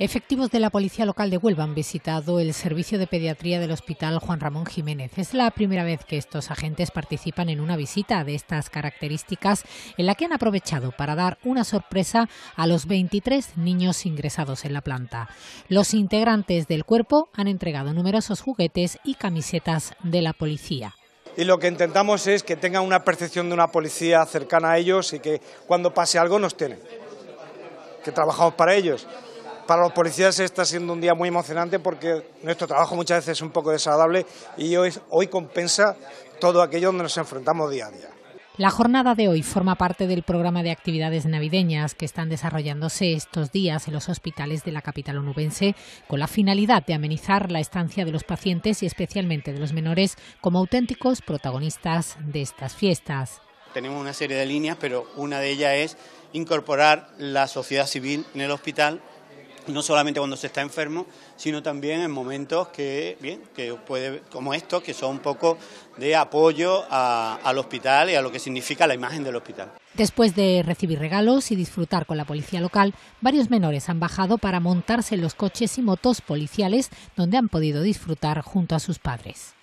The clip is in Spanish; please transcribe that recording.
Efectivos de la Policía Local de Huelva han visitado el servicio de pediatría del Hospital Juan Ramón Jiménez. Es la primera vez que estos agentes participan en una visita de estas características en la que han aprovechado para dar una sorpresa a los 23 niños ingresados en la planta. Los integrantes del cuerpo han entregado numerosos juguetes y camisetas de la policía y lo que intentamos es que tengan una percepción de una policía cercana a ellos y que cuando pase algo nos tienen, que trabajamos para ellos para los policías está siendo un día muy emocionante porque nuestro trabajo muchas veces es un poco desagradable y hoy, compensa todo aquello donde nos enfrentamos día a día. La jornada de hoy forma parte del programa de actividades navideñas que están desarrollándose estos días en los hospitales de la capital onubense con la finalidad de amenizar la estancia de los pacientes y especialmente de los menores como auténticos protagonistas de estas fiestas. Tenemos una serie de líneas, pero una de ellas es incorporar la sociedad civil en el hospital no solamente cuando se está enfermo, sino también en momentos que, bien, que puede, como estos, que son un poco de apoyo a, al hospital y a lo que significa la imagen del hospital. Después de recibir regalos y disfrutar con la policía local, varios menores han bajado para montarse en los coches y motos policiales donde han podido disfrutar junto a sus padres.